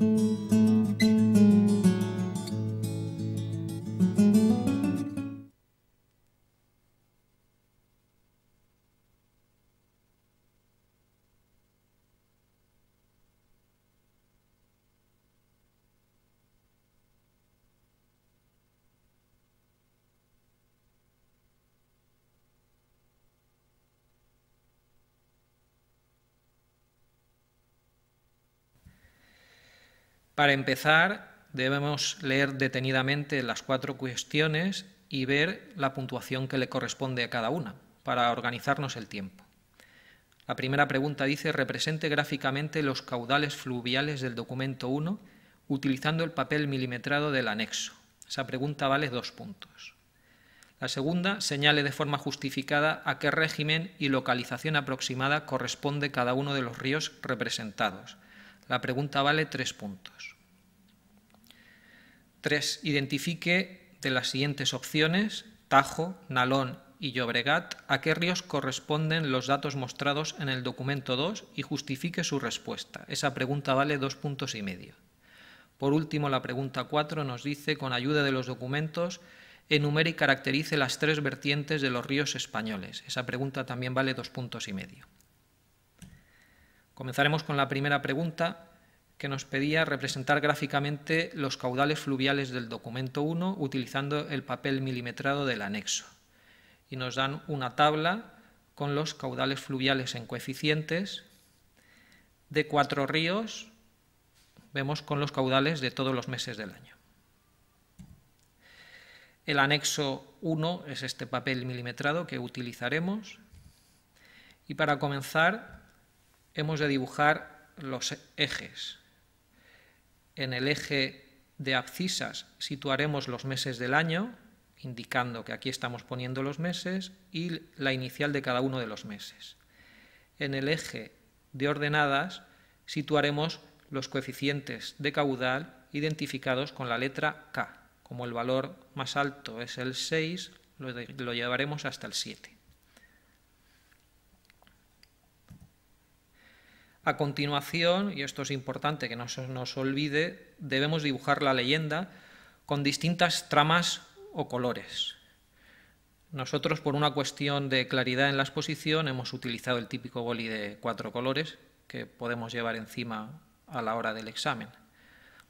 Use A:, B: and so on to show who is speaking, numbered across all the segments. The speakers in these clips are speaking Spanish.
A: Thank you. Para empezar, debemos leer detenidamente las cuatro cuestiones y ver la puntuación que le corresponde a cada una, para organizarnos el tiempo. La primera pregunta dice, represente gráficamente los caudales fluviales del documento 1 utilizando el papel milimetrado del anexo. Esa pregunta vale dos puntos. La segunda, señale de forma justificada a qué régimen y localización aproximada corresponde cada uno de los ríos representados. La pregunta vale tres puntos. 3. Identifique de las siguientes opciones, Tajo, Nalón y Llobregat, a qué ríos corresponden los datos mostrados en el documento 2 y justifique su respuesta. Esa pregunta vale dos puntos y medio. Por último, la pregunta 4 nos dice, con ayuda de los documentos, enumere y caracterice las tres vertientes de los ríos españoles. Esa pregunta también vale dos puntos y medio. Comenzaremos con la primera pregunta, que nos pedía representar gráficamente los caudales fluviales del documento 1 utilizando el papel milimetrado del anexo. Y nos dan una tabla con los caudales fluviales en coeficientes de cuatro ríos, vemos con los caudales de todos los meses del año. El anexo 1 es este papel milimetrado que utilizaremos. Y para comenzar, hemos de dibujar los ejes en el eje de abscisas situaremos los meses del año, indicando que aquí estamos poniendo los meses y la inicial de cada uno de los meses. En el eje de ordenadas situaremos los coeficientes de caudal identificados con la letra K. Como el valor más alto es el 6, lo, llevaremos hasta el 7. A continuación, y esto es importante que no se nos olvide, debemos dibujar la leyenda con distintas tramas o colores. Nosotros, por una cuestión de claridad en la exposición, hemos utilizado el típico boli de cuatro colores que podemos llevar encima a la hora del examen.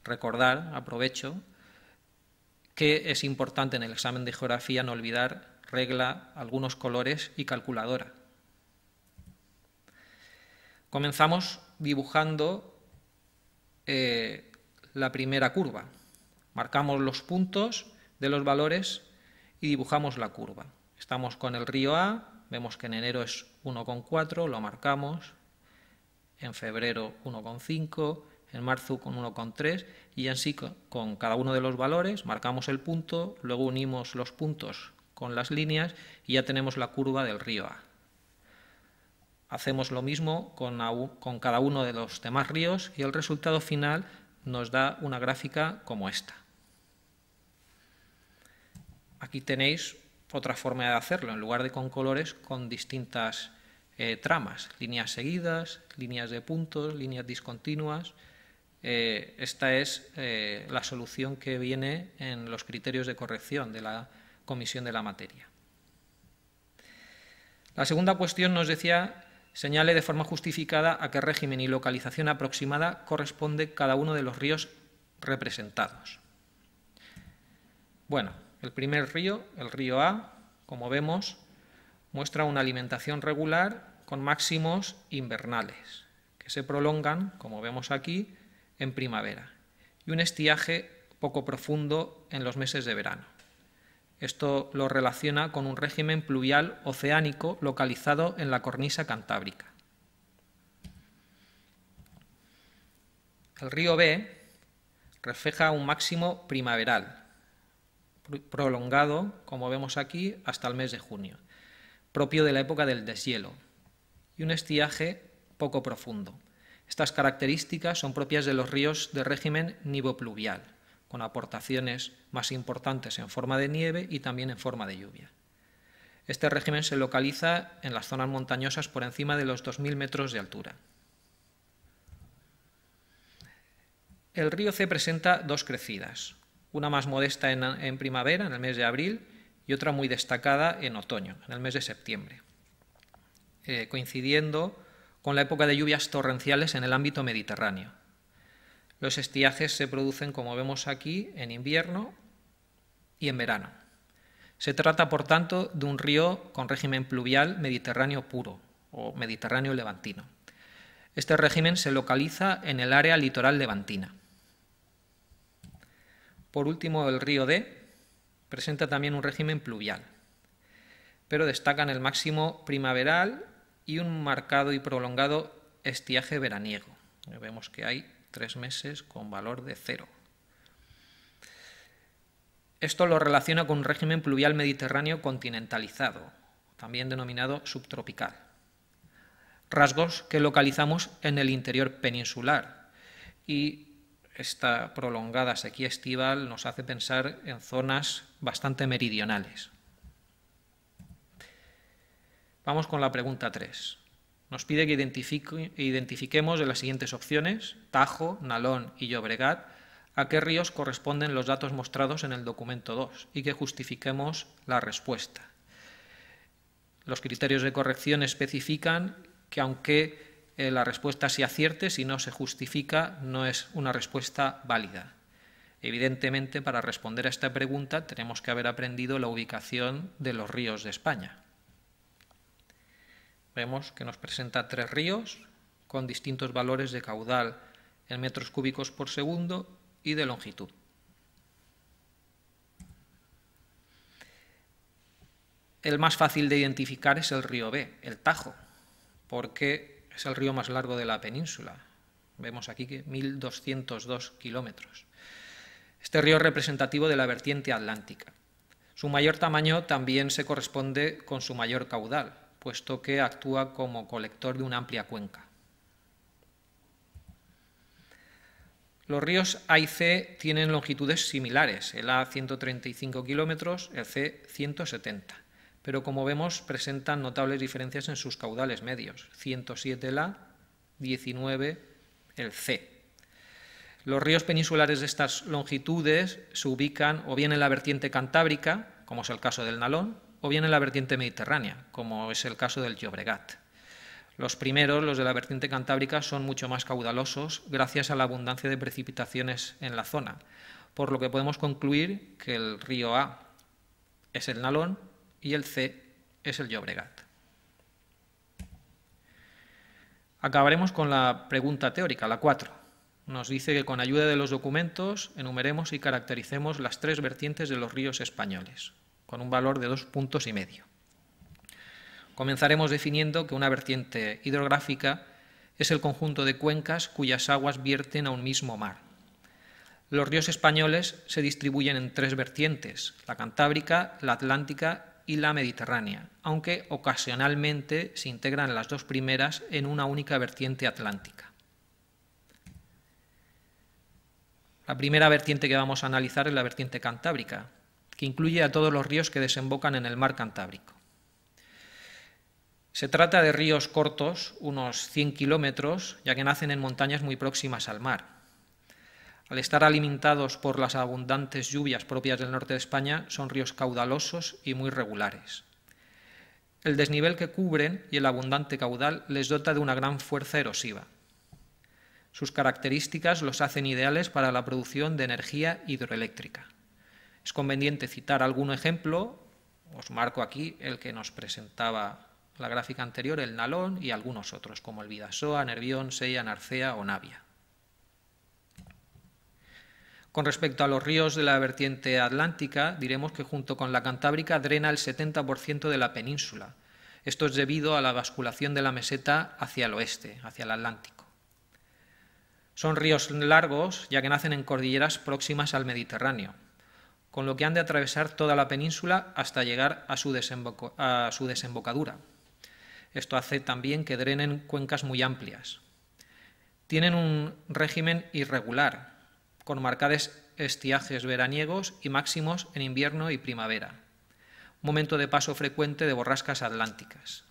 A: Recordar, aprovecho, que es importante en el examen de geografía no olvidar regla, algunos colores y calculadora. Comenzamos dibujando eh, la primera curva. Marcamos los puntos de los valores y dibujamos la curva. Estamos con el río A, vemos que en enero es 1,4, lo marcamos, en febrero 1,5, en marzo con 1,3 y así con cada uno de los valores marcamos el punto, luego unimos los puntos con las líneas y ya tenemos la curva del río A hacemos lo mismo con, cada uno de los demás ríos y el resultado final nos da una gráfica como esta. Aquí tenéis otra forma de hacerlo, en lugar de con colores, con distintas eh, tramas, líneas seguidas, líneas de puntos, líneas discontinuas. Eh, esta es eh, la solución que viene en los criterios de corrección de la Comisión de la Materia. La segunda cuestión nos decía señale de forma justificada a qué régimen y localización aproximada corresponde cada uno de los ríos representados. Bueno, el primer río, el río A, como vemos, muestra una alimentación regular con máximos invernales, que se prolongan, como vemos aquí, en primavera, y un estiaje poco profundo en los meses de verano. Esto lo relaciona con un régimen pluvial oceánico localizado en la cornisa cantábrica. El río B refleja un máximo primaveral, prolongado, como vemos aquí, hasta el mes de junio, propio de la época del deshielo, y un estiaje poco profundo. Estas características son propias de los ríos de régimen nivopluvial con aportaciones más importantes en forma de nieve y también en forma de lluvia. Este régimen se localiza en las zonas montañosas por encima de los 2.000 metros de altura. El río C presenta dos crecidas, una más modesta en, primavera, en el mes de abril, y otra muy destacada en otoño, en el mes de septiembre, eh, coincidiendo con la época de lluvias torrenciales en el ámbito mediterráneo. Los estiajes se producen, como vemos aquí, en invierno y en verano. Se trata, por tanto, de un río con régimen pluvial mediterráneo puro o mediterráneo levantino. Este régimen se localiza en el área litoral levantina. Por último, el río D presenta también un régimen pluvial, pero destacan el máximo primaveral y un marcado y prolongado estiaje veraniego. Vemos que hay tres meses con valor de cero. Esto lo relaciona con un régimen pluvial mediterráneo continentalizado, también denominado subtropical. Rasgos que localizamos en el interior peninsular y esta prolongada sequía estival nos hace pensar en zonas bastante meridionales. Vamos con la pregunta 3. Nos pide que identifiquemos de las siguientes opciones, Tajo, Nalón y Llobregat, a qué ríos corresponden los datos mostrados en el documento 2 y que justifiquemos la respuesta. Los criterios de corrección especifican que aunque eh, la respuesta se acierte, si no se justifica, no es una respuesta válida. Evidentemente, para responder a esta pregunta tenemos que haber aprendido la ubicación de los ríos de España. Vemos que nos presenta tres ríos con distintos valores de caudal en metros cúbicos por segundo y de longitud. El más fácil de identificar es el río B, el Tajo, porque es el río más largo de la península. Vemos aquí que 1.202 kilómetros. Este río es representativo de la vertiente atlántica. Su mayor tamaño también se corresponde con su mayor caudal, puesto que actúa como colector de una amplia cuenca. Los ríos A y C tienen longitudes similares, el A 135 kilómetros, el C 170, pero como vemos presentan notables diferencias en sus caudales medios, 107 el A, 19 el C. Los ríos peninsulares de estas longitudes se ubican o bien en la vertiente cantábrica, como es el caso del Nalón, o bien en la vertiente mediterránea, como es el caso del Llobregat. Los primeros, los de la vertiente cantábrica, son mucho más caudalosos gracias a la abundancia de precipitaciones en la zona, por lo que podemos concluir que el río A es el Nalón y el C es el Llobregat. Acabaremos con la pregunta teórica, la 4. Nos dice que con ayuda de los documentos enumeremos y caractericemos las tres vertientes de los ríos españoles con un valor de dos puntos y medio. Comenzaremos definiendo que una vertiente hidrográfica es el conjunto de cuencas cuyas aguas vierten a un mismo mar. Los ríos españoles se distribuyen en tres vertientes, la Cantábrica, la Atlántica y la Mediterránea, aunque ocasionalmente se integran las dos primeras en una única vertiente atlántica. La primera vertiente que vamos a analizar es la vertiente cantábrica, que incluye a todos los ríos que desembocan en el mar Cantábrico. Se trata de ríos cortos, unos 100 kilómetros, ya que nacen en montañas muy próximas al mar. Al estar alimentados por las abundantes lluvias propias del norte de España, son ríos caudalosos y muy regulares. El desnivel que cubren y el abundante caudal les dota de una gran fuerza erosiva. Sus características los hacen ideales para la producción de energía hidroeléctrica. Es conveniente citar algún ejemplo, os marco aquí el que nos presentaba la gráfica anterior, el Nalón y algunos otros, como el Vidasoa, Nervión, Seia, Narcea o Navia. Con respecto a los ríos de la vertiente atlántica, diremos que junto con la Cantábrica drena el 70% de la península. Esto es debido a la basculación de la meseta hacia el oeste, hacia el Atlántico. Son ríos largos, ya que nacen en cordilleras próximas al Mediterráneo con lo que han de atravesar toda la península hasta llegar a su, desembocadura. Esto hace también que drenen cuencas muy amplias. Tienen un régimen irregular, con marcados estiajes veraniegos y máximos en invierno y primavera, momento de paso frecuente de borrascas atlánticas.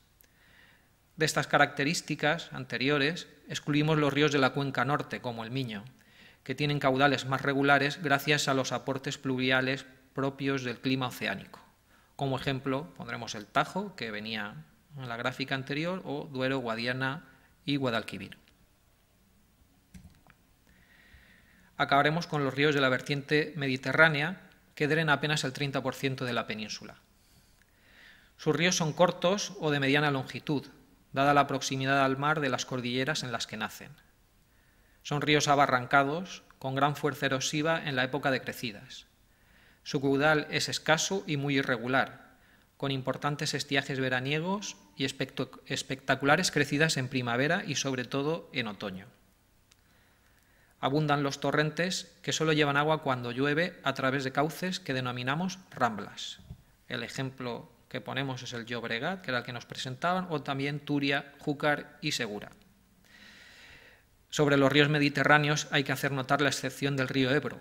A: De estas características anteriores excluimos los ríos de la cuenca norte, como el Miño, que tienen caudales más regulares gracias a los aportes pluviales propios del clima oceánico. Como ejemplo, pondremos el Tajo, que venía en la gráfica anterior, o Duero, Guadiana y Guadalquivir. Acabaremos con los ríos de la vertiente mediterránea, que drenan apenas el 30% de la península. Sus ríos son cortos o de mediana longitud, dada la proximidad al mar de las cordilleras en las que nacen. Son ríos abarrancados, con gran fuerza erosiva en la época de crecidas. Su caudal es escaso y muy irregular, con importantes estiajes veraniegos y espectaculares crecidas en primavera y sobre todo en otoño. Abundan los torrentes que solo llevan agua cuando llueve a través de cauces que denominamos ramblas. El ejemplo que ponemos es el Llobregat, que era el que nos presentaban, o también Turia, Júcar y Segura. Sobre los ríos mediterráneos hay que hacer notar la excepción del río Ebro,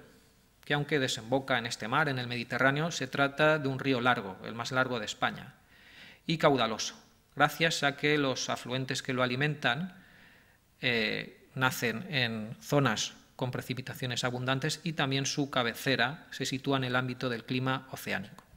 A: que aunque desemboca en este mar, en el Mediterráneo, se trata de un río largo, el más largo de España, y caudaloso, gracias a que los afluentes que lo alimentan eh, nacen en zonas con precipitaciones abundantes y también su cabecera se sitúa en el ámbito del clima oceánico.